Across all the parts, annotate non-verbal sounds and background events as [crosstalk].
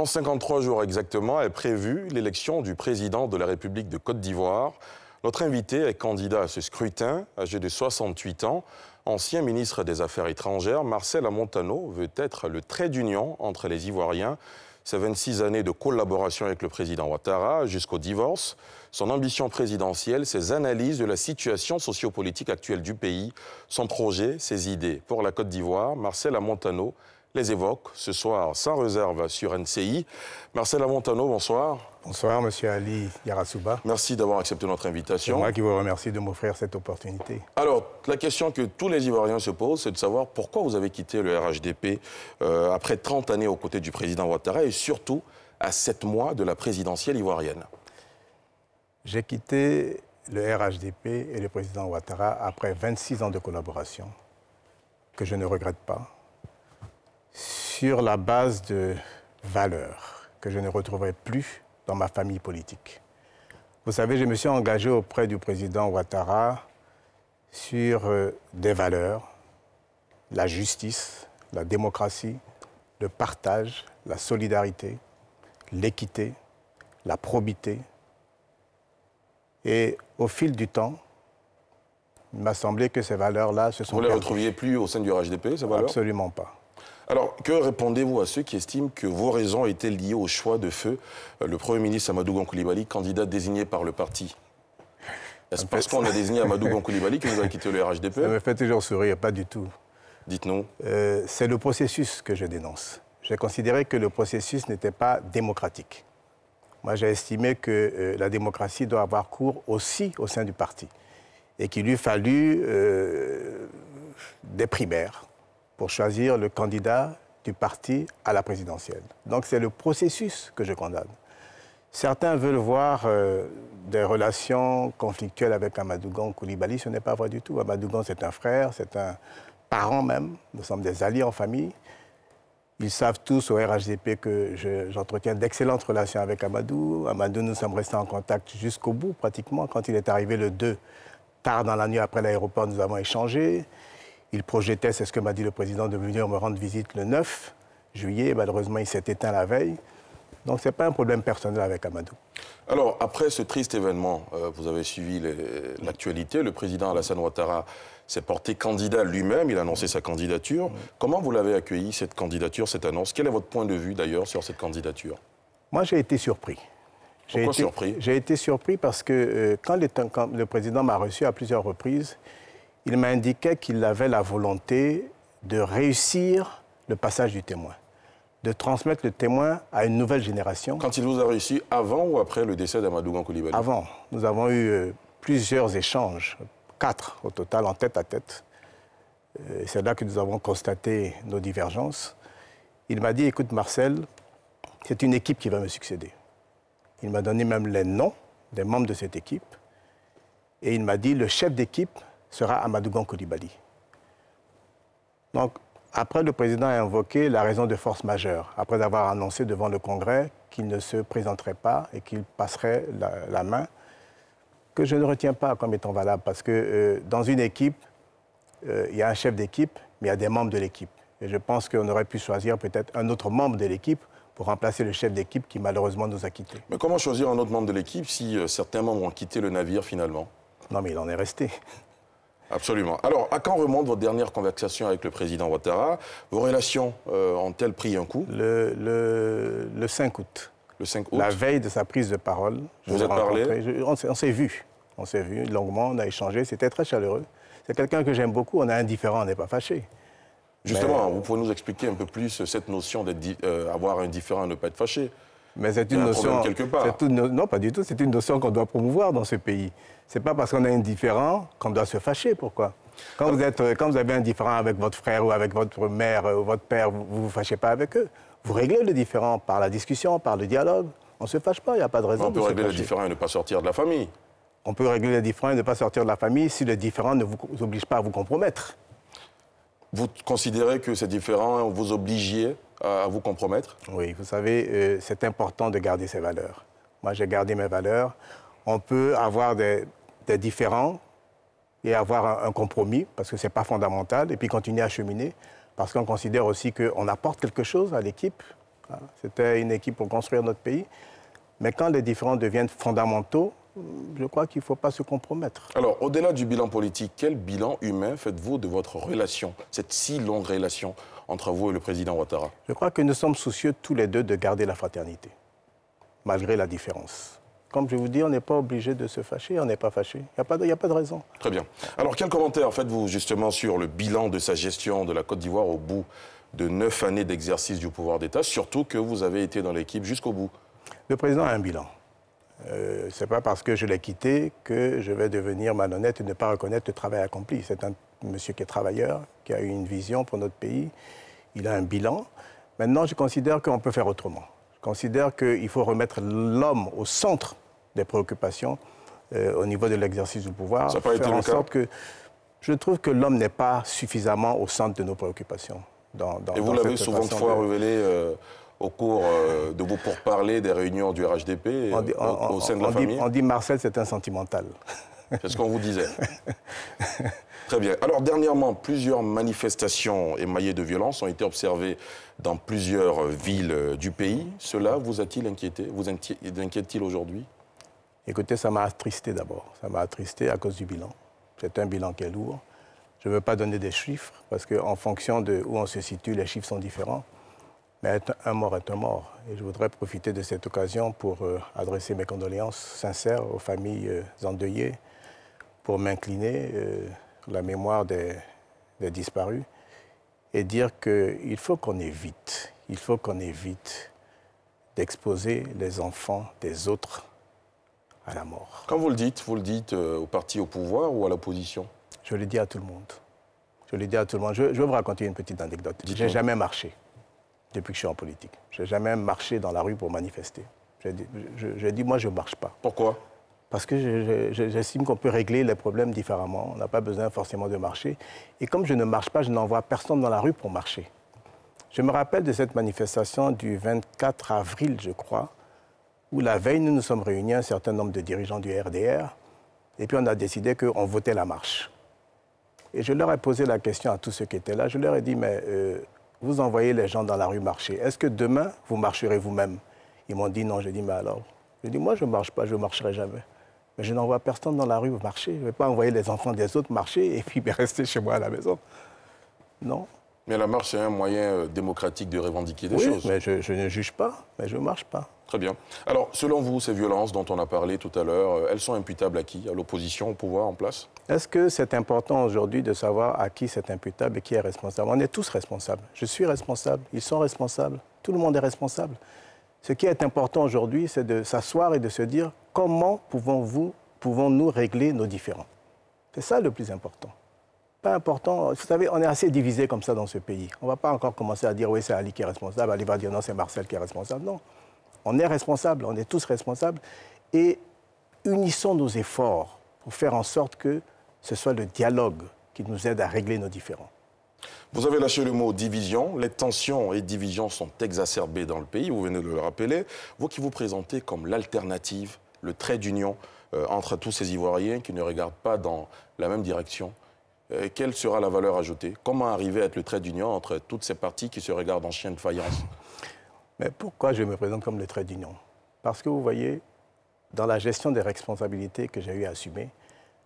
Dans 53 jours exactement est prévue l'élection du président de la République de Côte d'Ivoire. Notre invité est candidat à ce scrutin, âgé de 68 ans. Ancien ministre des Affaires étrangères, Marcel Amontano veut être le trait d'union entre les Ivoiriens. Ses 26 années de collaboration avec le président Ouattara jusqu'au divorce, son ambition présidentielle, ses analyses de la situation sociopolitique actuelle du pays, son projet, ses idées. Pour la Côte d'Ivoire, Marcel Amontano les évoque ce soir sans réserve sur NCI. Marcel Avantano, bonsoir. Bonsoir, monsieur Ali Yarasuba. Merci d'avoir accepté notre invitation. C'est moi qui vous remercie de m'offrir cette opportunité. Alors, la question que tous les Ivoiriens se posent, c'est de savoir pourquoi vous avez quitté le RHDP euh, après 30 années aux côtés du président Ouattara et surtout à 7 mois de la présidentielle ivoirienne. J'ai quitté le RHDP et le président Ouattara après 26 ans de collaboration que je ne regrette pas sur la base de valeurs que je ne retrouverai plus dans ma famille politique. Vous savez, je me suis engagé auprès du président Ouattara sur euh, des valeurs, la justice, la démocratie, le partage, la solidarité, l'équité, la probité. Et au fil du temps, il m'a semblé que ces valeurs-là se sont... Vous ne les retrouviez plus au sein du RHDP, ces valeurs Absolument pas. Alors, que répondez-vous à ceux qui estiment que vos raisons étaient liées au choix de feu euh, le Premier ministre Amadou Gonkoulibaly, candidat désigné par le parti Est-ce parce qu'on [laughs] a désigné Amadou Gonkoulibaly que vous avez quitté le RHDP Ça me fait toujours sourire, pas du tout. Dites-nous. Euh, c'est le processus que je dénonce. J'ai considéré que le processus n'était pas démocratique. Moi, j'ai estimé que euh, la démocratie doit avoir cours aussi au sein du parti et qu'il lui fallu des primaires pour choisir le candidat du parti à la présidentielle. Donc c'est le processus que je condamne. Certains veulent voir euh, des relations conflictuelles avec Amadou Amadougan Koulibaly, ce n'est pas vrai du tout. Amadou Amadougan, c'est un frère, c'est un parent même, nous sommes des alliés en famille. Ils savent tous au RHDP que j'entretiens d'excellentes relations avec Amadou. Amadou, nous sommes restés en contact jusqu'au bout pratiquement. Quand il est arrivé le 2, tard dans la nuit après l'aéroport, nous avons échangé. Il projetait, c'est ce que m'a dit le président, de venir me rendre visite le 9 juillet. Malheureusement, il s'est éteint la veille. Donc, ce n'est pas un problème personnel avec Amadou. Alors, après ce triste événement, euh, vous avez suivi l'actualité. Le président Alassane Ouattara s'est porté candidat lui-même. Il a annoncé sa candidature. Comment vous l'avez accueilli, cette candidature, cette annonce Quel est votre point de vue, d'ailleurs, sur cette candidature Moi, j'ai été surpris. J'ai été surpris J'ai été surpris parce que euh, quand le président m'a reçu à plusieurs reprises, il m'a indiqué qu'il avait la volonté de réussir le passage du témoin, de transmettre le témoin à une nouvelle génération. Quand il vous a réussi, avant ou après le décès d'Amadou Koulibaly Avant. Nous avons eu euh, plusieurs échanges, quatre au total, en tête à tête. Euh, c'est là que nous avons constaté nos divergences. Il m'a dit, écoute Marcel, c'est une équipe qui va me succéder. Il m'a donné même les noms des membres de cette équipe. Et il m'a dit, le chef d'équipe sera Amadou Gon Koulibaly. Donc, après, le président a invoqué la raison de force majeure, après avoir annoncé devant le Congrès qu'il ne se présenterait pas et qu'il passerait la, main, que je ne retiens pas comme étant valable, parce que euh, dans une équipe, euh, il y a un chef d'équipe, mais il y a des membres de l'équipe. Et je pense qu'on aurait pu choisir peut-être un autre membre de l'équipe pour remplacer le chef d'équipe qui malheureusement nous a quittés. Mais comment choisir un autre membre de l'équipe si euh, certains membres ont quitté le navire finalement Non mais il en est resté. Absolument. Alors, à quand remonte votre dernière conversation avec le président Ouattara Vos relations euh, ont-elles pris un coup le, 5 août. Le 5 août La veille de sa prise de parole. vous êtes parlé On, s'est vu. On s'est vu longuement, on a échangé. C'était très chaleureux. C'est quelqu'un que j'aime beaucoup. On est indifférent, on n'est pas fâché. Justement, vous pouvez nous expliquer un peu plus cette notion d'avoir euh, indifférent un ne pas être fâché mais c'est une notion. non, pas du tout. C'est une notion qu'on doit promouvoir dans ce pays. C'est pas parce qu'on est indifférent qu'on doit se fâcher. Pourquoi quand vous, euh, avez un différent avec votre frère ou avec votre mère euh, ou votre père, vous ne vous fâchez pas avec eux. Vous réglez le différent par la discussion, par le dialogue. On ne se fâche pas, il n'y a pas de raison. On peut régler le différent et ne pas sortir de la famille. On peut régler le différent et ne pas sortir de la famille si le différent ne vous oblige pas à vous compromettre. Vous considérez que ces différents vous obligiez à vous compromettre Oui, vous savez, euh, c'est important de garder ses valeurs. Moi, j'ai gardé mes valeurs. On peut avoir des, différends et avoir un, compromis, parce que ce n'est pas fondamental, et puis continuer à cheminer, parce qu'on considère aussi qu'on apporte quelque chose à l'équipe. Hein, c'était une équipe pour construire notre pays. Mais quand les différents deviennent fondamentaux, je crois qu'il ne faut pas se compromettre. Alors, au-delà du bilan politique, quel bilan humain faites-vous de votre relation, cette si longue relation entre vous et le président Ouattara Je crois que nous sommes soucieux tous les deux de garder la fraternité, malgré la différence. Comme je vous dis, on n'est pas obligé de se fâcher, on n'est pas fâché. Il n'y a, a, pas de raison. Très bien. Alors, quel commentaire faites-vous justement sur le bilan de sa gestion de la Côte d'Ivoire au bout de neuf années d'exercice du pouvoir d'État, surtout que vous avez été dans l'équipe jusqu'au bout Le président a un bilan. Euh, Ce n'est pas parce que je l'ai quitté que je vais devenir malhonnête et ne pas reconnaître le travail accompli. C'est un monsieur qui est travailleur, qui a eu une vision pour notre pays. Il a un bilan. Maintenant, je considère qu'on peut faire autrement. Je considère qu'il faut remettre l'homme au centre des préoccupations euh, au niveau de l'exercice du pouvoir. Ça pas été je trouve que l'homme n'est pas suffisamment au centre de nos préoccupations. Et vous l'avez souvent fois révélé euh, au cours euh, de vos pourparlers des réunions du RHDP au sein de la famille. on dit Marcel, c'est un sentimental. C'est ce qu'on vous disait. Très bien. Alors, dernièrement, plusieurs manifestations émaillées de violence ont été observées dans plusieurs villes du pays. Cela vous a-t-il inquiété Vous inquiète-t-il aujourd'hui Écoutez, ça m'a attristé d'abord. Ça m'a attristé à cause du bilan. C'est un bilan qui est lourd. Je ne veux pas donner des chiffres parce qu'en fonction de où on se situe, les chiffres sont différents. Mais un mort est un mort. Et je voudrais profiter de cette occasion pour euh, adresser mes condoléances sincères aux familles euh, endeuillées, pour m'incliner euh, la mémoire des, disparus et dire qu'il faut qu'on évite, il faut qu'on évite d'exposer les enfants des autres à la mort. Quand vous le dites, vous le dites euh, au parti au pouvoir ou à l'opposition Je le dis à tout le monde. Je le dis à tout le monde. Je, je vais vous raconter une petite anecdote. Je n'ai jamais marché depuis que je suis en politique. Je n'ai jamais marché dans la rue pour manifester. J'ai dit, moi, je ne marche pas. Pourquoi parce que j'estime qu'on peut régler les problèmes différemment. On n'a pas besoin forcément de marcher. Et comme je ne marche pas, je n'envoie personne dans la rue pour marcher. Je me rappelle de cette manifestation du 24 avril, je crois, où la veille, nous nous sommes réunis, un certain nombre de dirigeants du RDR, et puis on a décidé qu'on votait la marche. Et je leur ai posé la question à tous ceux qui étaient là. Je leur ai dit, mais euh, vous envoyez les gens dans la rue marcher. Est-ce que demain, vous marcherez vous-même Ils m'ont dit non. J'ai dit, mais alors je dis moi, je ne marche pas, je ne marcherai jamais. Mais je n'envoie personne dans la rue marcher. Je ne vais pas envoyer les enfants des autres marcher et puis [laughs] rester chez moi à la maison. Non. Mais la marche, c'est un moyen euh, démocratique de revendiquer des oui, choses. Mais je, je, ne juge pas, mais je ne marche pas. Très bien. Alors, selon vous, ces violences dont on a parlé tout à l'heure, euh, elles sont imputables à qui À l'opposition, au pouvoir, en place Est-ce que c'est important aujourd'hui de savoir à qui c'est imputable et qui est responsable On est tous responsables. Je suis responsable, ils sont responsables, tout le monde est responsable. Ce qui est important aujourd'hui, c'est de s'asseoir et de se dire comment pouvons-nous régler nos différends C'est ça le plus important. Pas important, vous savez, on est assez divisé comme ça dans ce pays. On ne va pas encore commencer à dire oui, c'est Ali qui est responsable, Ali va dire non, c'est Marcel qui est responsable. Non, on est responsable, on est tous responsables. Et unissons nos efforts pour faire en sorte que ce soit le dialogue qui nous aide à régler nos différends. Vous avez lâché le mot division. Les tensions et divisions sont exacerbées dans le pays, vous venez de le rappeler. Vous qui vous présentez comme l'alternative le trait d'union euh, entre tous ces Ivoiriens qui ne regardent pas dans la même direction euh, Quelle sera la valeur ajoutée Comment arriver à être le trait d'union entre toutes ces parties qui se regardent en chien de faïence Mais pourquoi je me présente comme le trait d'union Parce que vous voyez, dans la gestion des responsabilités que j'ai eu à assumer,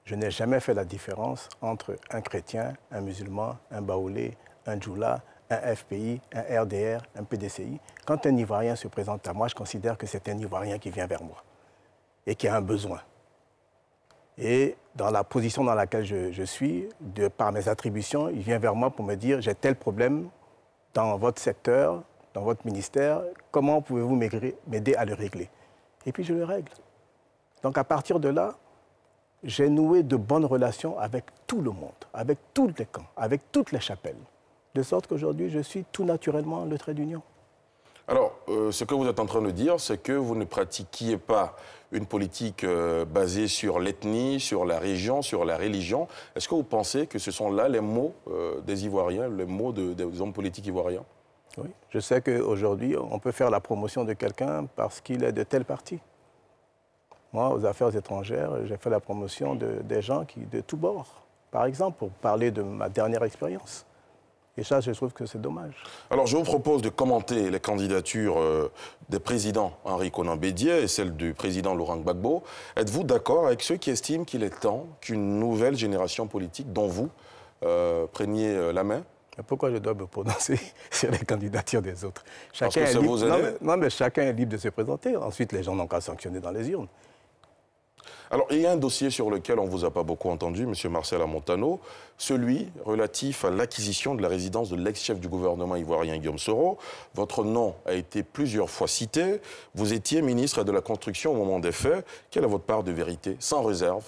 je n'ai jamais fait la différence entre un chrétien, un musulman, un baoulé, un djoula, un FPI, un RDR, un PDCI. Quand un Ivoirien se présente à moi, je considère que c'est un Ivoirien qui vient vers moi et qui a un besoin. Et dans la position dans laquelle je, suis, par mes attributions, il vient vers moi pour me dire j'ai tel problème dans votre secteur, dans votre ministère, comment pouvez-vous m'aider à le régler Et puis je le règle. Donc à partir de là, j'ai noué de bonnes relations avec tout le monde, avec tous les camps, avec toutes les chapelles. De sorte qu'aujourd'hui, je suis tout naturellement le trait d'union. Alors, euh, ce que vous êtes en train de dire, c'est que vous ne pratiquiez pas une politique euh, basée sur l'ethnie, sur la région, sur la religion. Est-ce que vous pensez que ce sont là les mots euh, des Ivoiriens, les mots des hommes politiques ivoiriens Oui, je sais qu'aujourd'hui, on peut faire la promotion de quelqu'un parce qu'il est de tel parti. Moi, aux affaires étrangères, j'ai fait la promotion de, des gens qui, de tous bords. Par exemple, pour parler de ma dernière expérience. Et ça, je trouve que c'est dommage. Alors, je vous propose de commenter les candidatures euh, des présidents Henri Conan Bédier et celle du président Laurent Gbagbo. Êtes-vous d'accord avec ceux qui estiment qu'il est temps qu'une nouvelle génération politique, dont vous, euh, euh la main pourquoi je dois me prononcer [laughs] sur les candidatures des autres Parce que est mais, non, mais chacun est libre de se présenter. Ensuite, les gens n'ont qu'à sanctionner dans les urnes. Alors, il y a un dossier sur lequel on ne vous a pas beaucoup entendu, M. Marcel Amontano, celui relatif à l'acquisition de la résidence de l'ex-chef du gouvernement ivoirien Guillaume Soro. Votre nom a été plusieurs fois cité. Vous étiez ministre de la Construction au moment des faits. Quelle est votre part de vérité, sans réserve,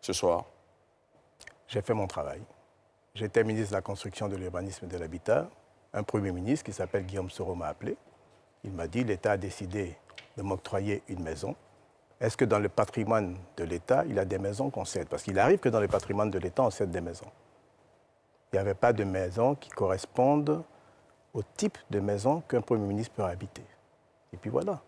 ce soir J'ai fait mon travail. J'étais ministre de la Construction, de l'Urbanisme et de l'Habitat. Un Premier ministre qui s'appelle Guillaume Soro m'a appelé. Il m'a dit l'État a décidé de m'octroyer une maison est-ce que dans le patrimoine de l'État, il y a des maisons qu'on cède Parce qu'il arrive que dans le patrimoine de l'État, on cède des maisons. Il n'y avait pas de maisons qui correspondent au type de maison qu'un Premier ministre peut habiter. Et puis voilà.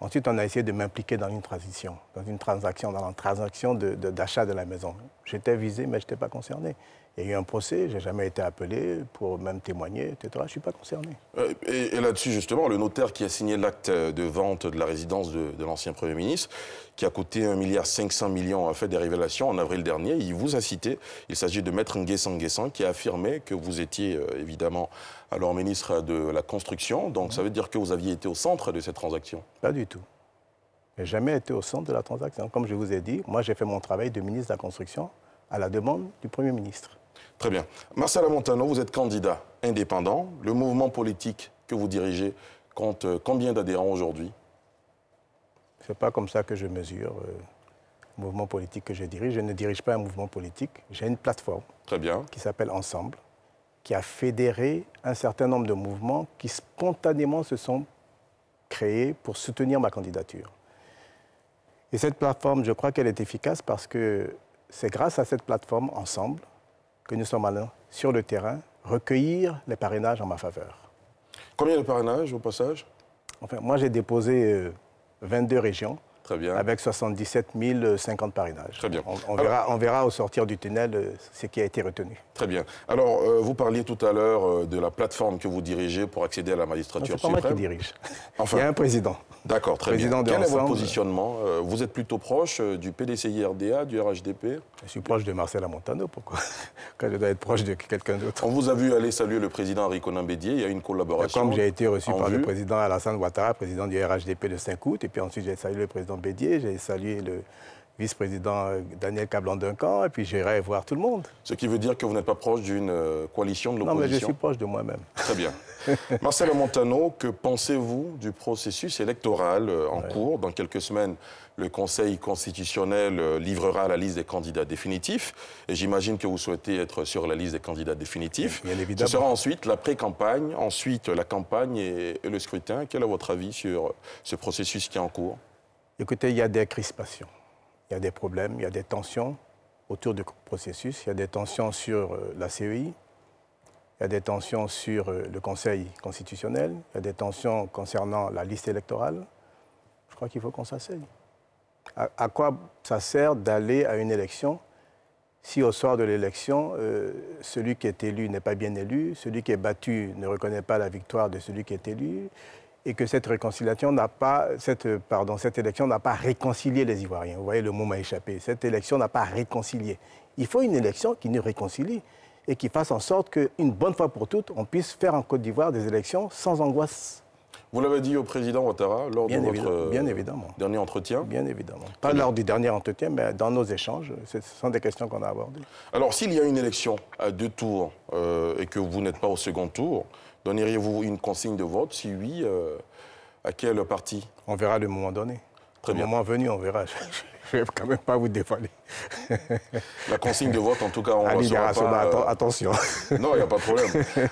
Ensuite, on a essayé de m'impliquer dans une transition, dans une transaction, dans la transaction d'achat de, de, la maison. J'étais visé, mais je n'étais pas concerné. Il y a eu un procès, j'ai jamais été appelé pour même témoigner, etc. Je ne suis pas concerné. Euh, et, là-dessus, justement, le notaire qui a signé l'acte de vente de la résidence de, l'ancien Premier ministre, qui a coûté 1,5 milliard, a fait des révélations en avril dernier. Il vous a cité, il s'agit de Maître Nguessan Nguessan, qui a affirmé que vous étiez euh, évidemment alors ministre de la Construction. Donc ça veut dire que vous aviez été au centre de cette transaction Pas du tout. n'ai jamais été au centre de la transaction. Comme je vous ai dit, moi j'ai fait mon travail de ministre de la Construction à la demande du Premier ministre. Très bien. Marcela Montano, vous êtes candidat indépendant. Le mouvement politique que vous dirigez compte euh, combien d'adhérents aujourd'hui Ce n'est pas comme ça que je mesure euh, le mouvement politique que je dirige. Je ne dirige pas un mouvement politique. J'ai une plateforme qui s'appelle Ensemble, qui a fédéré un certain nombre de mouvements qui spontanément se sont créés pour soutenir ma candidature. Et cette plateforme, je crois qu'elle est efficace parce que c'est grâce à cette plateforme Ensemble que nous sommes allés sur le terrain recueillir les parrainages en ma faveur. Combien de parrainages au passage Enfin, moi j'ai déposé 22 euh, régions bien. Avec 77 050 euh, parrainages. Très bien. On, verra, on verra au sortir du tunnel euh, ce qui a été retenu. Très bien. Alors, euh, vous parliez tout à l'heure de la plateforme que vous dirigez pour accéder à la magistrature suprême. qui dirige. [laughs] Il y a un président. D'accord, très bien. Quel est votre positionnement Vous êtes plutôt proche du PDCI-RDA, du RHDP Je suis proche de Marcela Montano, pourquoi [laughs] Quand je dois être proche de quelqu'un d'autre. On vous a vu aller saluer le président Henri Conan il y a une collaboration. Comme j'ai été reçu par le président Alassane Ouattara, président du RHDP de 5 août, et puis ensuite j'ai salué le président Bédier, j'ai salué le vice-président euh, Daniel Cablan camp et puis j'irai voir tout le monde. Ce qui veut dire que vous n'êtes pas proche d'une euh, coalition de l'opposition Non, mais je suis proche de moi-même. Très bien. [laughs] Marcel Montano, que pensez-vous du processus électoral euh, en cours Dans quelques semaines, le Conseil constitutionnel livrera la liste des candidats définitifs, et j'imagine que vous souhaitez être sur la liste des candidats définitifs. Bien évidemment. Ce sera ensuite la pré-campagne, ensuite la campagne et le scrutin. Quel est votre avis sur ce processus qui est en cours Écoutez, il y a des crispations, il y a des problèmes, il y a des tensions autour du processus, il y a des tensions sur euh, la CEI, il y a des tensions sur euh, le Conseil constitutionnel, il y a des tensions concernant la liste électorale. Je crois qu'il faut qu'on s'asseye. À, quoi ça sert d'aller à une élection si au soir de l'élection, euh, celui qui est élu n'est pas bien élu, celui qui est battu ne reconnaît pas la victoire de celui qui est élu, et que cette réconciliation n'a pas, cette, pardon, cette élection n'a pas réconcilié les Ivoiriens. Vous voyez, le mot m'a échappé. Cette élection n'a pas réconcilié. Il faut une élection qui nous réconcilie et qui fasse en sorte qu'une bonne fois pour toutes, on puisse faire en Côte d'Ivoire des élections sans angoisse. Vous l'avez dit au président Ouattara lors bien de votre dernier entretien Bien évidemment. Pas lors du dernier entretien, mais dans nos échanges. Ce sont des questions qu'on a abordées. Alors, s'il y a une élection à deux tours euh, et que vous n'êtes pas au second tour, Donneriez-vous une consigne de vote Si oui, euh, à quelle parti On verra le moment donné. Très bien. Le moment venu, on verra. [laughs] je ne vais quand même pas vous dévoiler. La consigne de vote, en tout cas, on ne pas... Euh, attention. Non, il n'y a pas de problème.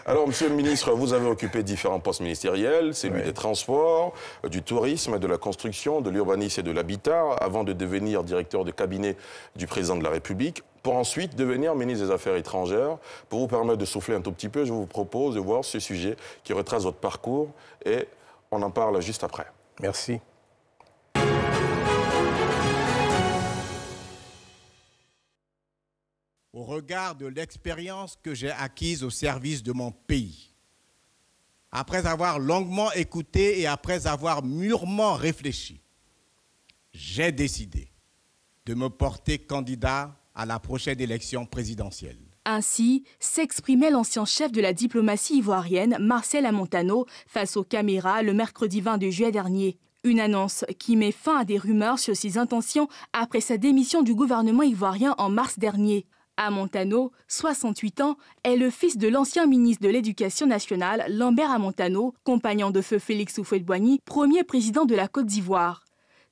Alors, Monsieur le ministre, vous avez occupé différents postes ministériels, celui des transports, euh, du tourisme, de la construction, de l'urbanisme et de l'habitat, avant de devenir directeur de cabinet du président de la République pour ensuite devenir ministre des Affaires étrangères. Pour vous permettre de souffler un tout petit peu, je vous propose de voir ce sujet qui retrace votre parcours et on en parle juste après. Merci. au regard de l'expérience que j'ai acquise au service de mon pays. Après avoir longuement écouté et après avoir mûrement réfléchi, j'ai décidé de me porter candidat à la prochaine élection présidentielle. Ainsi s'exprimait l'ancien chef de la diplomatie ivoirienne, Marcel Amontano, face aux caméras le mercredi 20 juillet dernier. Une annonce qui met fin à des rumeurs sur ses intentions après sa démission du gouvernement ivoirien en mars dernier. Amontano, 68 ans, est le fils de l'ancien ministre de l'Éducation nationale, Lambert Amontano, compagnon de feu Félix Houphouët-Boigny, premier président de la Côte d'Ivoire.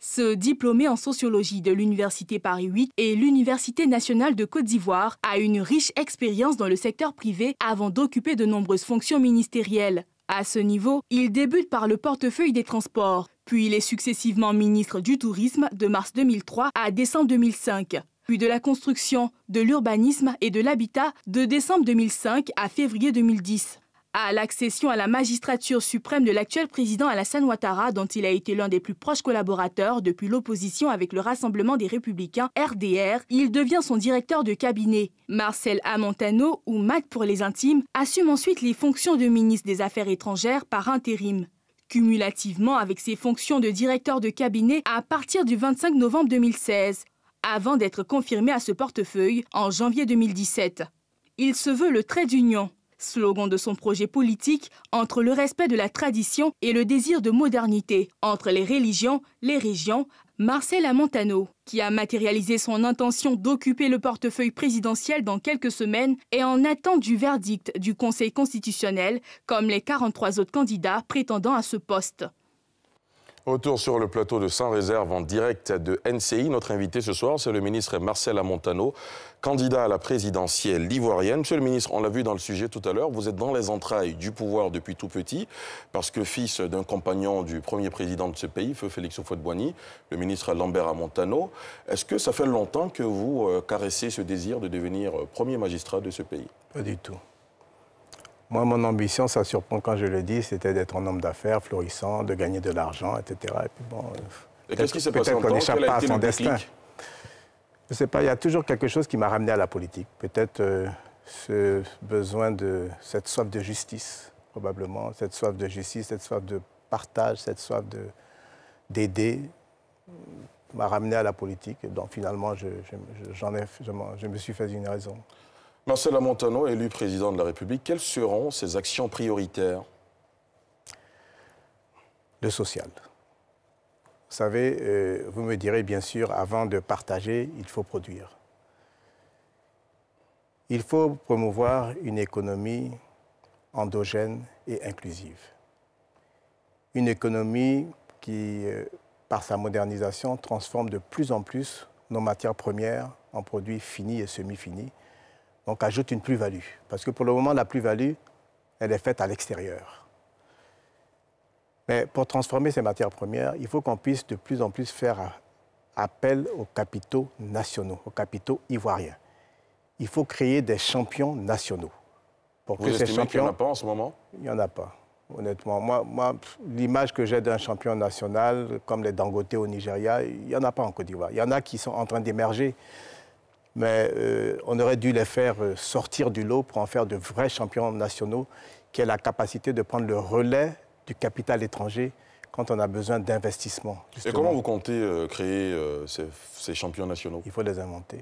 Ce diplômé en sociologie de l'Université Paris 8 et l'Université nationale de Côte d'Ivoire a une riche expérience dans le secteur privé avant d'occuper de nombreuses fonctions ministérielles. À ce niveau, il débute par le portefeuille des transports, puis il est successivement ministre du Tourisme de mars 2003 à décembre 2005 puis de la construction, de l'urbanisme et de l'habitat de décembre 2005 à février 2010. À l'accession à la magistrature suprême de l'actuel président Alassane Ouattara, dont il a été l'un des plus proches collaborateurs depuis l'opposition avec le Rassemblement des Républicains RDR, il devient son directeur de cabinet. Marcel Amontano, ou Mac pour les intimes, assume ensuite les fonctions de ministre des Affaires étrangères par intérim. Cumulativement avec ses fonctions de directeur de cabinet à partir du 25 novembre 2016, avant d'être confirmé à ce portefeuille en janvier 2017. Il se veut le trait d'union, slogan de son projet politique entre le respect de la tradition et le désir de modernité, entre les religions, les régions, Marcel Montano, qui a matérialisé son intention d'occuper le portefeuille présidentiel dans quelques semaines, est en attente du verdict du Conseil constitutionnel, comme les 43 autres candidats prétendant à ce poste. Autour sur le plateau de Saint-Réserve en direct de NCI, notre invité ce soir, c'est le ministre Marcel Amontano, candidat à la présidentielle ivoirienne. Monsieur le ministre, on l'a vu dans le sujet tout à l'heure, vous êtes dans les entrailles du pouvoir depuis tout petit, parce que fils d'un compagnon du premier président de ce pays, feu Félix Houphouët-Boigny, le ministre Lambert Amontano. Est-ce que ça fait longtemps que vous euh, caressez ce désir de devenir euh, premier magistrat de ce pays Pas du tout. Moi, mon ambition, ça surprend quand je le dis, c'était d'être un homme d'affaires florissant, de gagner de l'argent, etc. Et puis bon, Peut-être qu'on n'échappe pas à son destin. Je ne sais pas, il y a toujours quelque chose qui m'a ramené à la politique. Peut-être euh, ce besoin de cette soif de justice, probablement, cette soif de justice, cette soif de partage, cette soif d'aider m'a ramené à la politique. donc finalement, je, je me suis fait une raison. Marcela Montano, élu président de la République, quelles seront ses actions prioritaires Le social. Vous savez, euh, vous me direz bien sûr, avant de partager, il faut produire. Il faut promouvoir une économie endogène et inclusive. Une économie qui, euh, par sa modernisation, transforme de plus en plus nos matières premières en produits finis et semi-finis donc ajoute une plus-value. Parce que pour le moment, la plus-value, elle est faite à l'extérieur. Mais pour transformer ces matières premières, il faut qu'on puisse de plus en plus faire appel aux capitaux nationaux, aux capitaux ivoiriens. Il faut créer des champions nationaux. Pour Vous que estimez ces champions... qu'il n'y en a pas en ce moment Il n'y en a pas, honnêtement. Moi, l'image que j'ai d'un champion national, comme les Dangote au Nigeria, il n'y en a pas en Côte d'Ivoire. Il y en a qui sont en train d'émerger mais euh, on aurait dû les faire euh, sortir du lot pour en faire de vrais champions nationaux qui aient la capacité de prendre le relais du capital étranger quand on a besoin d'investissement. Et comment vous comptez euh, créer ces, champions nationaux Il faut les inventer.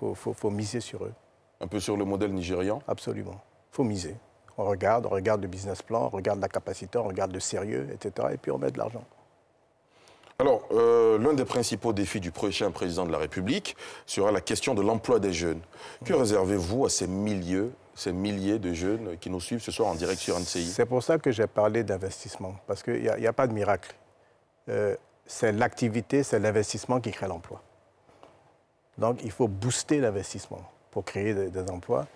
Il faut, faut, miser sur eux. Un peu sur le modèle nigérian Absolument. Il faut miser. On regarde, on regarde le business plan, on regarde la capacité, on regarde le sérieux, etc. Et puis on met de l'argent. Alors, euh, l'un des principaux défis du prochain président de la République sera la question de l'emploi des jeunes. Que mm. réservez-vous à ces milieux ces milliers de jeunes qui nous suivent ce soir en direct sur NCI C'est pour ça que j'ai parlé d'investissement, parce qu'il n'y a, pas de miracle. Euh, c'est l'activité, c'est l'investissement qui crée l'emploi. Donc il faut booster l'investissement pour créer des, des, emplois.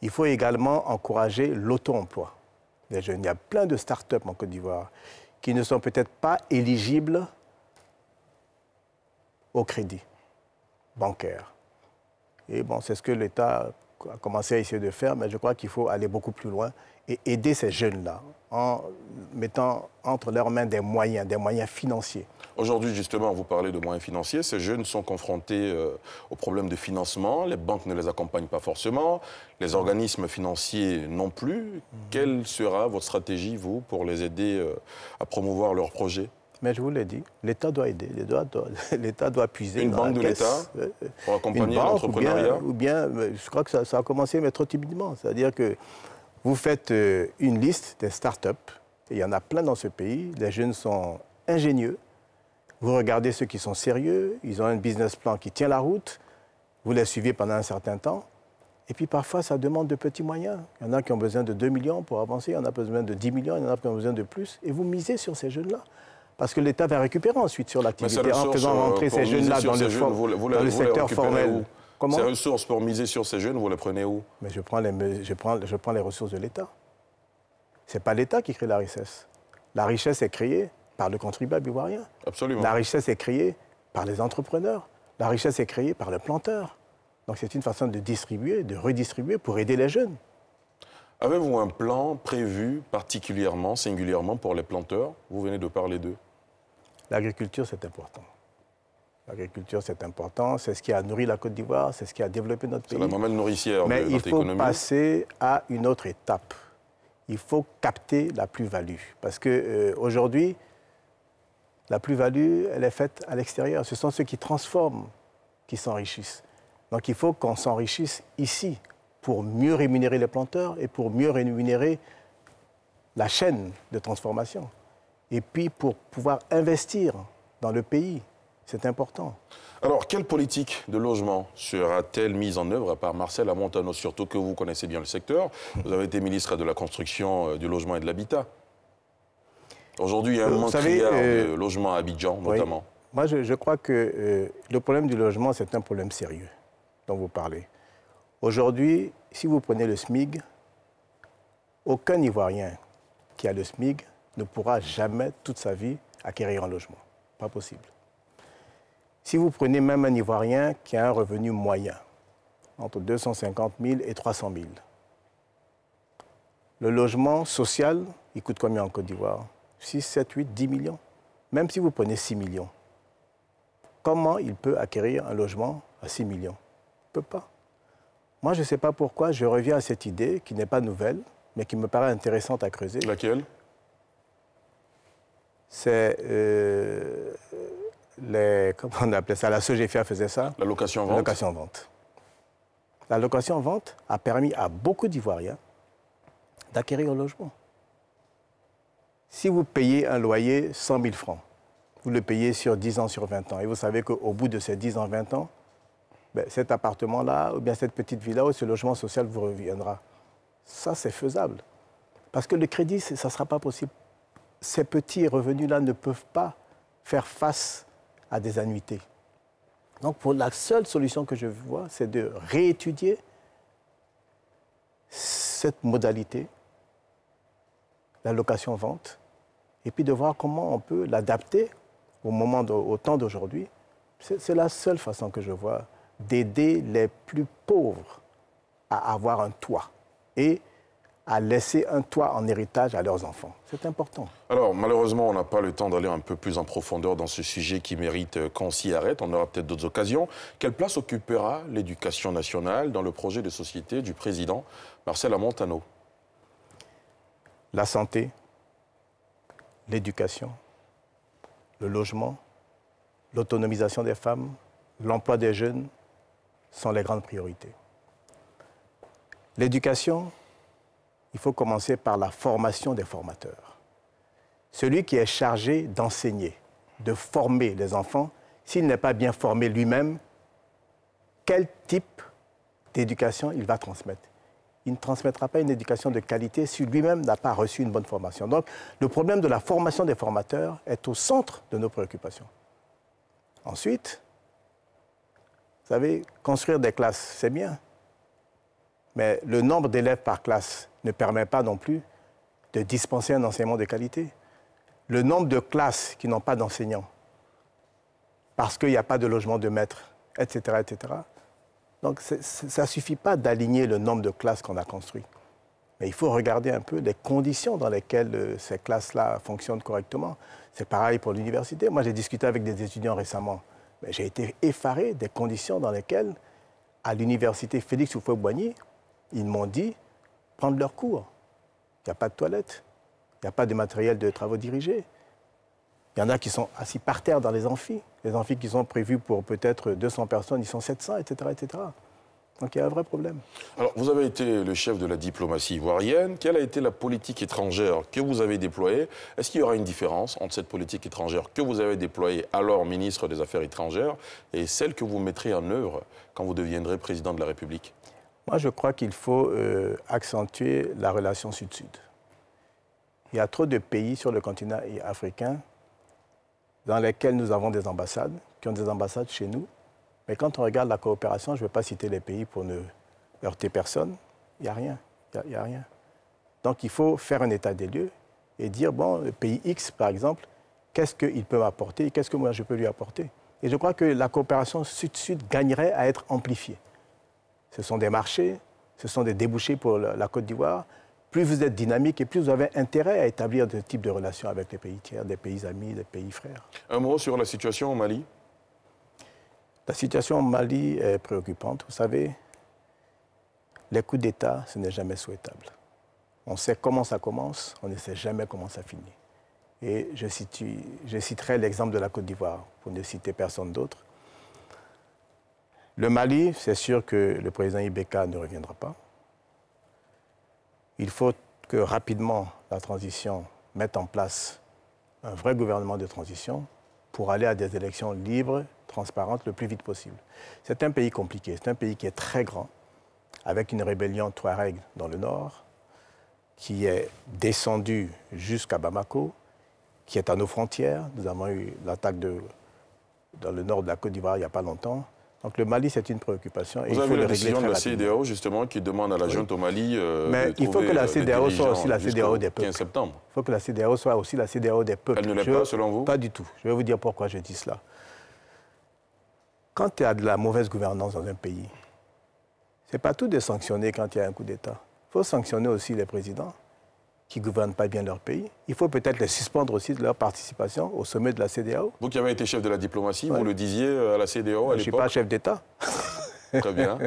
Il faut également encourager l'auto-emploi des jeunes. Il y a plein de start-up en Côte d'Ivoire qui ne sont peut-être pas éligibles au crédit bancaire. Et bon, c'est ce que l'État a commencé à essayer de faire, mais je crois qu'il faut aller beaucoup plus loin et aider ces jeunes-là en mettant entre leurs mains des moyens, des moyens financiers. Aujourd'hui, justement, vous parlez de moyens financiers. Ces jeunes sont confrontés euh, aux problèmes de financement. Les banques ne les accompagnent pas forcément. Les organismes financiers non plus. Mmh. Quelle sera votre stratégie, vous, pour les aider euh, à promouvoir leurs projets mais je vous l'ai dit, l'État doit aider, l'État doit, [laughs] l'État doit puiser. Une banque de l'État euh, pour accompagner l'entrepreneuriat ou, bien, euh, je crois que ça, a commencé, mais trop timidement. C'est-à-dire que vous faites euh, une liste des start-up, et il y en a plein dans ce pays, les jeunes sont ingénieux, vous regardez ceux qui sont sérieux, ils ont un business plan qui tient la route, vous les suivez pendant un certain temps, et puis parfois, ça demande de petits moyens. Il y en a qui ont besoin de 2 millions pour avancer, il y en a besoin de 10 millions, il y en a qui ont besoin de plus. Et vous misez sur ces jeunes-là parce que l'État va récupérer ensuite sur l'activité en faisant euh, rentrer ces jeunes-là dans, le, vous, vous, vous, secteur formel. ces ressources pour miser sur ces jeunes, vous les prenez où Mais je prends les, je prends les ressources de l'État. Ce n'est pas l'État qui crée la richesse. La richesse est créée par le contribuable ivoirien. Absolument. La richesse est créée par les entrepreneurs. La richesse est créée par le planteur. Donc c'est une façon de distribuer, de redistribuer pour aider les jeunes. Avez-vous un plan prévu particulièrement, singulièrement pour les planteurs Vous venez de parler d'eux l'agriculture, c'est important. L'agriculture, c'est important. C'est ce qui a nourri la Côte d'Ivoire, c'est ce qui a développé notre pays. C'est la mamelle nourricière de notre économie. il faut passer à une autre étape. Il faut capter la plus-value. Parce qu'aujourd'hui, euh, la plus-value, elle est faite à l'extérieur. Ce sont ceux qui transforment qui s'enrichissent. Donc il faut qu'on s'enrichisse ici pour mieux rémunérer les planteurs et pour mieux rémunérer la chaîne de transformation et puis pour pouvoir investir dans le pays. C'est important. Alors, quelle politique de logement sera-t-elle mise en œuvre par Marcel Montano, surtout que vous connaissez bien le secteur Vous avez été ministre de la construction, euh, du logement et de l'habitat. Aujourd'hui, il y a un manque de euh, logement à Abidjan, notamment. Moi, je, crois que euh, le problème du logement, c'est un problème sérieux dont vous parlez. Aujourd'hui, si vous prenez le SMIG, aucun Ivoirien qui a le SMIG ne pourra jamais toute sa vie acquérir un logement. Pas possible. Si vous prenez même un Ivoirien qui a un revenu moyen, entre 250 000 et 300 000, le logement social, il coûte combien en Côte d'Ivoire 6, 7, 8, 10 millions. Même si vous prenez 6 millions, comment il peut acquérir un logement à 6 millions Il ne peut pas. Moi, je ne sais pas pourquoi je reviens à cette idée qui n'est pas nouvelle, mais qui me paraît intéressante à creuser. Laquelle c'est euh, Comment on appelait ça La SOGFA faisait ça. La location-vente. La location-vente. a permis à beaucoup d'Ivoiriens d'acquérir un logement. Si vous payez un loyer 100 000 francs, vous le payez sur 10 ans, sur 20 ans. Et vous savez qu'au bout de ces 10 ans, 20 ans, ben, cet appartement-là, ou bien cette petite villa, ou ce logement social vous reviendra. Ça, c'est faisable. Parce que le crédit, ça ne sera pas possible ces petits revenus-là ne peuvent pas faire face à des annuités. Donc, pour la seule solution que je vois, c'est de réétudier cette modalité, la location-vente, et puis de voir comment on peut l'adapter au, moment au temps d'aujourd'hui. C'est la seule façon que je vois d'aider les plus pauvres à avoir un toit à laisser un toit en héritage à leurs enfants. C'est important. Alors, malheureusement, on n'a pas le temps d'aller un peu plus en profondeur dans ce sujet qui mérite euh, qu'on s'y arrête. On aura peut-être d'autres occasions. Quelle place occupera l'éducation nationale dans le projet de société du président Marcel Amontano La santé, l'éducation, le logement, l'autonomisation des femmes, l'emploi des jeunes sont les grandes priorités. L'éducation, il faut commencer par la formation des formateurs. Celui qui est chargé d'enseigner, de former les enfants, s'il n'est pas bien formé lui-même, quel type d'éducation il va transmettre Il ne transmettra pas une éducation de qualité si lui-même n'a pas reçu une bonne formation. Donc le problème de la formation des formateurs est au centre de nos préoccupations. Ensuite, vous savez, construire des classes, c'est bien, mais le nombre d'élèves par classe ne permet pas non plus de dispenser un enseignement de qualité. Le nombre de classes qui n'ont pas d'enseignants, parce qu'il n'y a pas de logement de maître, etc., etc. Donc ça ne suffit pas d'aligner le nombre de classes qu'on a construites. Mais il faut regarder un peu les conditions dans lesquelles euh, ces classes-là fonctionnent correctement. C'est pareil pour l'université. Moi, j'ai discuté avec des étudiants récemment. Mais j'ai été effaré des conditions dans lesquelles, à l'université Félix Houphouët-Boigny, ils m'ont dit prendre leur cours. Il n'y a pas de toilettes. il n'y a pas de matériel de travaux dirigés. Il y en a qui sont assis par terre dans les amphis. Les amphis qui sont prévus pour peut-être 200 personnes, ils sont 700, etc., etc. Donc il y a un vrai problème. Alors, vous avez été le chef de la diplomatie ivoirienne. Quelle a été la politique étrangère que vous avez déployée Est-ce qu'il y aura une différence entre cette politique étrangère que vous avez déployée alors ministre des Affaires étrangères et celle que vous mettrez en œuvre quand vous deviendrez président de la République moi, je crois qu'il faut euh, accentuer la relation sud-sud. Il y a trop de pays sur le continent africain dans lesquels nous avons des ambassades, qui ont des ambassades chez nous. Mais quand on regarde la coopération, je ne vais pas citer les pays pour ne heurter personne, il n'y a rien. Il n'y rien. Donc il faut faire un état des lieux et dire, bon, le pays X, par exemple, qu'est-ce qu'il peut m'apporter et qu'est-ce que moi je peux lui apporter. Et je crois que la coopération sud-sud gagnerait à être amplifiée ce sont des marchés, ce sont des débouchés pour la Côte d'Ivoire. Plus vous êtes dynamique et plus vous avez intérêt à établir des types de relations avec les pays tiers, des pays amis, des pays frères. Un mot sur la situation au Mali La situation au Mali est préoccupante. Vous savez, les coups d'État, ce n'est jamais souhaitable. On sait comment ça commence, on ne sait jamais comment ça finit. Et je citerai l'exemple de la Côte d'Ivoire, pour ne citer personne d'autre. Le Mali, c'est sûr que le président Ibeka ne reviendra pas. Il faut que rapidement la transition mette en place un vrai gouvernement de transition pour aller à des élections libres, transparentes, le plus vite possible. C'est un pays compliqué, c'est un pays qui est très grand, avec une rébellion Touareg dans le nord, qui est descendue jusqu'à Bamako, qui est à nos frontières. Nous avons eu l'attaque dans le nord de la Côte d'Ivoire il n'y a pas longtemps. Donc le Mali, c'est une préoccupation. Et Vous il avez faut la décision de la CDAO, justement, qui demande à la junte au Mali. Euh, Mais il faut que la euh, CDAO soit aussi la CDAO des peuples. 15 septembre. Il faut que la CDAO soit aussi la CDAO des peuples. Elle ne l'est pas, selon vous Pas du tout. Je vais vous dire pourquoi je dis cela. Quand il y a de la mauvaise gouvernance dans un pays, ce n'est pas tout de sanctionner quand il y a un coup d'État. Il faut sanctionner aussi les présidents qui ne gouvernent pas bien leur pays. Il faut peut-être les suspendre aussi de leur participation au sommet de la CDAO. Vous qui avez été chef de la diplomatie, vous le disiez euh, à la CDAO à l'époque. Je ne suis pas chef d'État. [laughs] Très bien.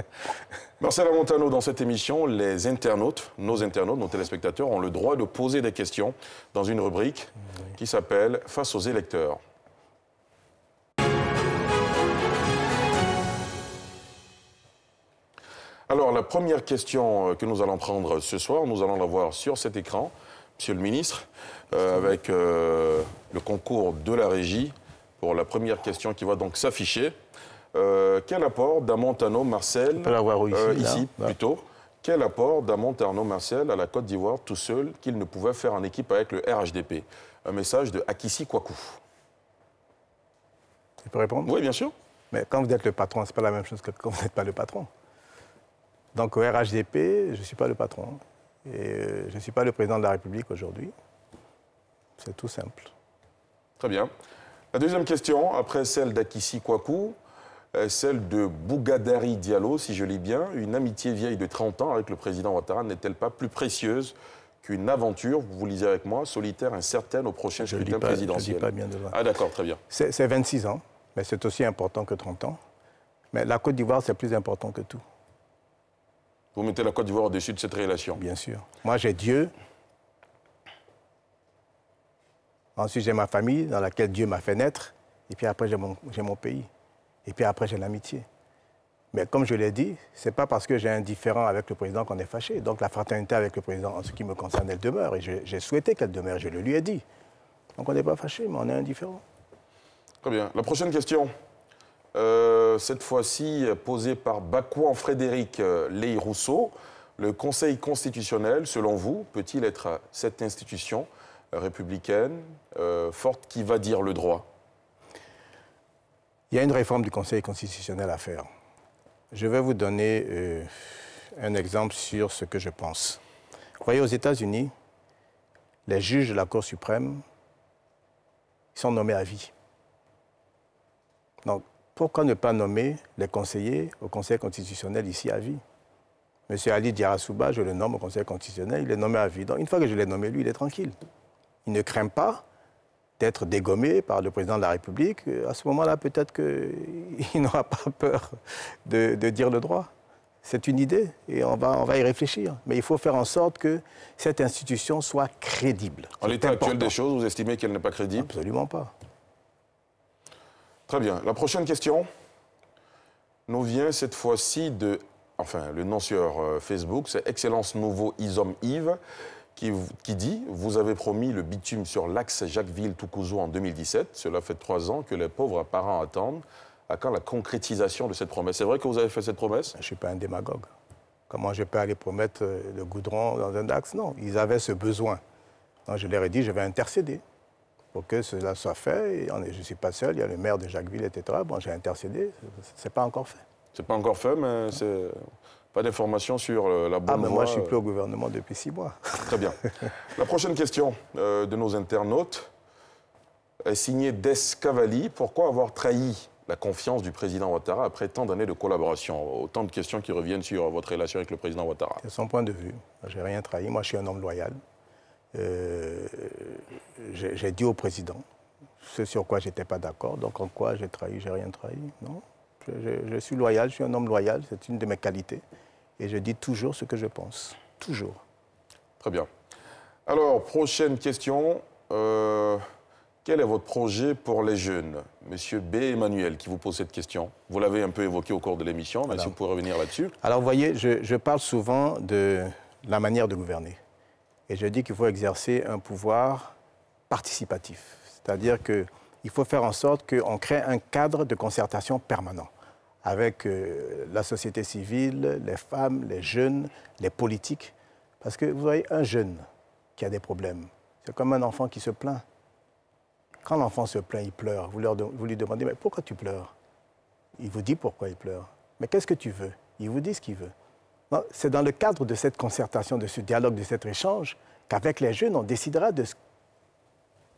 Marcel Montano, dans cette émission, les internautes, nos internautes, nos téléspectateurs, ont le droit de poser des questions dans une rubrique qui s'appelle Face aux électeurs. Alors, la première question euh, que nous allons prendre ce soir, nous allons la voir sur cet écran, Monsieur le Ministre, euh, avec euh, le concours de la régie pour la première question qui va donc s'afficher. quel apport d'Amontano Marcel, plutôt, quel apport à la Côte d'Ivoire tout seul qu'il ne pouvait faire en équipe avec le RHDP Un message de Akissi Kwaku. Tu peux répondre Oui, bien sûr. Mais quand vous êtes le patron, ce n'est pas la même chose que quand vous n'êtes pas le patron. Donc au RHDP, je ne suis pas le patron. Et euh, je ne suis pas le président de la République aujourd'hui. C'est tout simple. Très bien. La deuxième question, après celle d'Akissi Kouakou, euh, celle de Bougadari Diallo, si je lis bien, une amitié vieille de 30 ans avec le président Ouattara n'est-elle pas plus précieuse qu'une aventure, vous vous lisez avec moi, solitaire, incertaine au prochain je scrutin présidentiel Ah d'accord, très bien. C'est 26 ans, mais c'est aussi important que 30 ans. Mais la Côte d'Ivoire, c'est plus important que tout. Vous mettez la Côte d'Ivoire au-dessus de cette relation Bien sûr. Moi, j'ai Dieu. Ensuite, j'ai ma famille dans laquelle Dieu m'a fait naître. Et puis après, j'ai mon, mon, pays. Et puis après, j'ai l'amitié. Mais comme je l'ai dit, ce n'est pas parce que j'ai un différent avec le président qu'on est fâché. Donc la fraternité avec le président, en ce qui me concerne, elle demeure. Et j'ai souhaité qu'elle demeure, je le lui ai dit. Donc on n'est pas fâché, mais on est indifférent. Très bien. La prochaine question. Euh, cette fois-ci posée par Bakouan Frédéric euh, Ley Rousseau. Le Conseil constitutionnel, selon vous, peut-il être cette institution républicaine euh, forte qui va dire le droit Il y a une réforme du Conseil constitutionnel à faire. Je vais vous donner un exemple sur ce que je pense. Vous voyez, aux États-Unis, les juges de la Cour suprême sont nommés à vie. Donc, pourquoi ne pas nommer les conseillers au Conseil constitutionnel ici à vie Monsieur Ali Diarasouba, je le nomme au Conseil constitutionnel, il est nommé à vie. Donc une fois que je l'ai nommé, lui, il est tranquille. Il ne craint pas d'être dégommé par le président de la République. À ce moment-là, peut-être qu'il [laughs] n'aura pas peur de, dire le droit. C'est une idée et on va, on va y réfléchir. Mais il faut faire en sorte que cette institution soit crédible. En l'état actuel des choses, vous estimez qu'elle n'est pas crédible Absolument pas. Très bien. La prochaine question nous vient cette fois-ci de... Enfin, le nom sur euh, Facebook, c'est Excellence Nouveau Isom Yves, qui, dit « Vous avez promis le bitume sur l'axe ville toucouzou en 2017. Cela fait trois ans que les pauvres parents attendent. À quand la concrétisation de cette promesse ?» C'est vrai que vous avez fait cette promesse Je ne suis pas un démagogue. Comment je peux aller promettre euh, le goudron dans un axe Non, ils avaient ce besoin. je leur ai dit « Je vais intercéder ». Pour que cela soit fait, je ne suis pas seul, il y a le maire de Jacquesville, etc. Bon, j'ai intercédé, ce n'est pas encore fait. Ce n'est pas encore fait, mais c'est pas d'informations sur euh, la bonne ah, mais Moi, je ne suis plus euh. au gouvernement depuis six mois. [laughs] Très bien. La prochaine question euh, de nos internautes est signée Des Pourquoi avoir trahi la confiance du président Ouattara après tant d'années de collaboration Autant de questions qui reviennent sur votre relation avec le président Ouattara. C'est son point de vue. Je n'ai rien trahi. Moi, je suis un homme loyal. Euh, j'ai dit au président ce sur quoi j'étais pas d'accord, donc en quoi j'ai trahi, j'ai rien trahi. Non, je, suis loyal, je suis un homme loyal, c'est une de mes qualités. Et je dis toujours ce que je pense, toujours. Très bien. Alors, prochaine question. Euh, quel est votre projet pour les jeunes Monsieur B. Emmanuel qui vous pose cette question. Vous l'avez un peu évoqué au cours de l'émission, mais si vous pouvez revenir là-dessus. Alors, vous voyez, je, parle souvent de la manière de gouverner. Et je dis qu'il faut exercer un pouvoir participatif, c'est-à-dire qu'il faut faire en sorte qu'on crée un cadre de concertation permanent avec euh, la société civile, les femmes, les jeunes, les politiques. Parce que vous voyez, un jeune qui a des problèmes, c'est comme un enfant qui se plaint. Quand l'enfant se plaint, il pleure. Vous, vous lui demandez, mais pourquoi tu pleures Il vous dit pourquoi il pleure. Mais qu'est-ce que tu veux Il vous dit ce qu'il veut. C'est dans le cadre de cette concertation, de ce dialogue, de cet échange, qu'avec les jeunes, on décidera de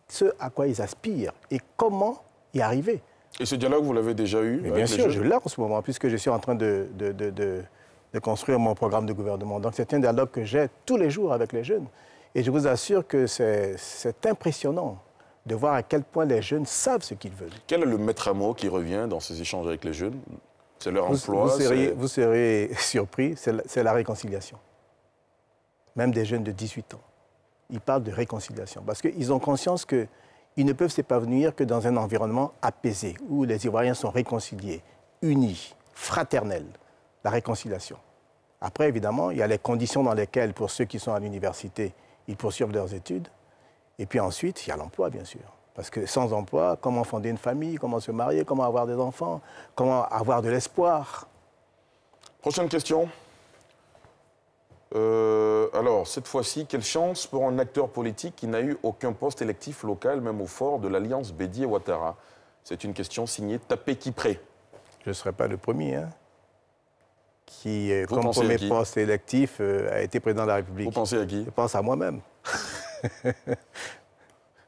ce à quoi ils aspirent et comment y arriver. Et ce dialogue, vous l'avez déjà eu Bien sûr, je l'ai en ce moment, puisque je suis en train de, de construire mon programme de gouvernement. Donc c'est un dialogue que j'ai tous les jours avec les jeunes. Et je vous assure que c'est impressionnant de voir à quel point les jeunes savent ce qu'ils veulent. Quel est le maître à mot qui revient dans ces échanges avec les jeunes vous, serez [laughs] surpris, c'est la, la, réconciliation. Même des jeunes de 18 ans. Ils parlent de réconciliation parce qu'ils ont conscience qu'ils ne peuvent s'épanouir que dans un environnement apaisé, où les Ivoiriens sont réconciliés, unis, fraternels. La réconciliation. Après, évidemment, il y a les conditions dans lesquelles, pour ceux qui sont à l'université, ils poursuivent leurs études. Et puis ensuite, il y a l'emploi, bien sûr. Parce que sans emploi, comment fonder une famille, comment se marier, comment avoir des enfants, comment avoir de l'espoir Prochaine question. Euh, alors, cette fois-ci, quelle chance pour un acteur politique qui n'a eu aucun poste électif local, même au fort de l'alliance Bédier-Ouattara C'est une question signée Tapé prêt. Je ne serai pas le premier, hein, qui, euh, comme premier poste électif, euh, a été président de la République. Vous pensez à qui Je pense à moi-même.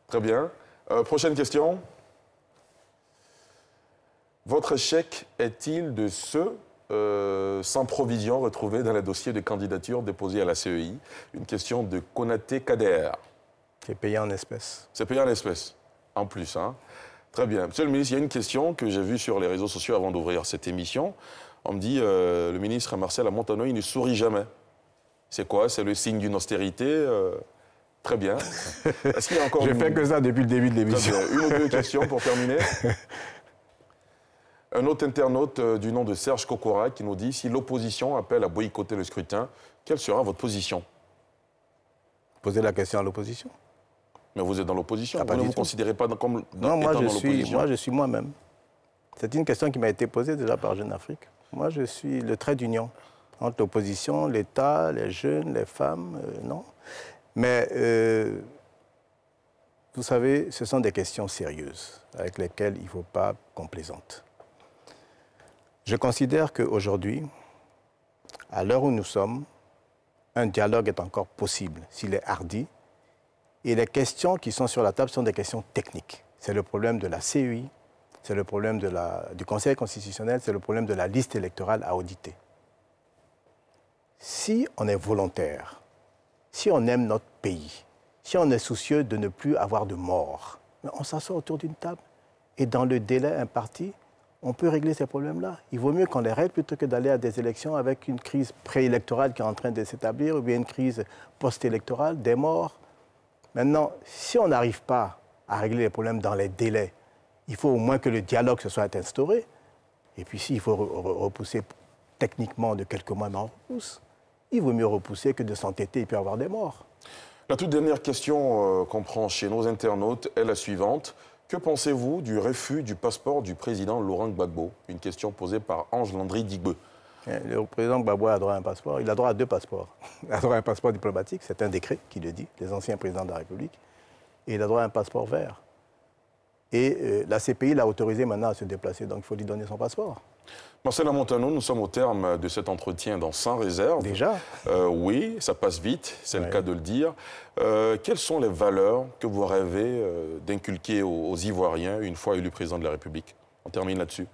Très bien. Euh, prochaine question. Votre chèque est-il de ceux euh, sans provision retrouvés dans les dossiers de candidature déposés à la CEI Une question de Konate Kader. C'est payé en espèces. C'est payé en espèces, en plus. Hein. Très bien. Monsieur le ministre, il y a une question que j'ai vue sur les réseaux sociaux avant d'ouvrir cette émission. On me dit, euh, le ministre Marcel Montano, il ne sourit jamais. C'est quoi C'est le signe d'une austérité Très bien. [laughs] Est-ce Je fais que ça depuis le début de l'émission. Une ou deux questions pour terminer. [laughs] Un autre internaute euh, du nom de Serge Kokora qui nous dit si l'opposition appelle à boycotter le scrutin, quelle sera votre position Posez la question à l'opposition. Mais vous êtes dans l'opposition. vous ne vous considérez pas comme dans, non, moi je, suis, moi je suis moi-même. C'est une question qui m'a été posée déjà par Jeune Afrique. Moi, je suis le trait d'union entre l'opposition, l'État, les jeunes, les femmes, euh, non mais euh, vous savez, ce sont des questions sérieuses avec lesquelles il ne faut pas plaisante. Je considère qu'aujourd'hui, à l'heure où nous sommes, un dialogue est encore possible s'il est hardi. Et les questions qui sont sur la table sont des questions techniques. C'est le problème de la CEI, c'est le problème du Conseil constitutionnel, c'est le problème de la liste électorale à auditer. Si on est volontaire si on aime notre pays, si on est soucieux de ne plus avoir de morts, on s'assoit autour d'une table et dans le délai imparti, on peut régler ces problèmes-là. Il vaut mieux qu'on les règle plutôt que d'aller à des élections avec une crise préélectorale qui est en train de s'établir ou bien une crise post-électorale, des morts. Maintenant, si on n'arrive pas à régler les problèmes dans les délais, il faut au moins que le dialogue se soit instauré. Et puis s'il faut repousser techniquement de quelques mois, ben, on repousse il vaut mieux repousser que de s'entêter et puis avoir des morts. La toute dernière question euh, qu'on prend chez nos internautes est la suivante. Que pensez-vous du refus du passeport du président Laurent Gbagbo Une question posée par Ange Landry Digbeux. Eh, le président Gbagbo a droit à un passeport. Il a droit à deux passeports. [laughs] Il a droit à un passeport diplomatique, c'est un décret qui le dit, les anciens présidents de la République. Et il a droit à un passeport vert. Et euh, la CPI l'a autorisé maintenant à se déplacer, donc il faut lui donner son passeport. – Marcel Montano, nous sommes au terme de cet entretien dans Sans réserve. Déjà euh, Oui, ça passe vite, c'est le cas de le dire. Euh, quelles sont les valeurs que vous rêvez euh, d'inculquer aux, aux, Ivoiriens une fois élu président de la République On termine là-dessus.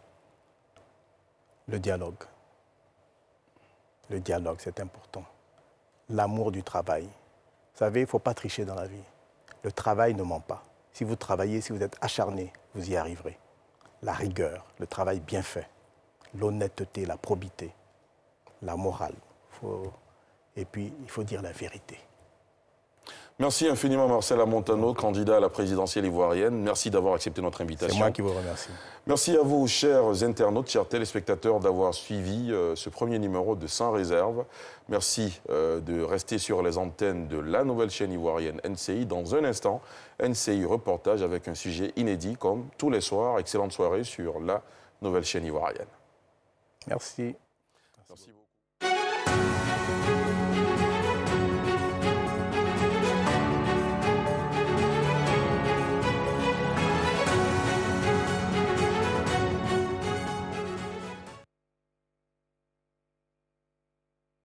Le dialogue. Le dialogue, c'est important. L'amour du travail. Vous savez, il ne faut pas tricher dans la vie. Le travail ne ment pas. Si vous travaillez, si vous êtes acharné, vous y arriverez. La rigueur, le travail bien fait l'honnêteté, la probité, la morale. Et puis, il faut dire la vérité. Merci infiniment Marcel Montano, candidat à la présidentielle ivoirienne. Merci d'avoir accepté notre invitation. C'est moi qui vous remercie. Merci à vous, chers internautes, chers téléspectateurs, d'avoir suivi euh, ce premier numéro de Sans Réserve. Merci euh, de rester sur les antennes de la nouvelle chaîne ivoirienne NCI. Dans un instant, NCI Reportage avec un sujet inédit comme tous les soirs. Excellente soirée sur la nouvelle chaîne ivoirienne. Merci. Merci.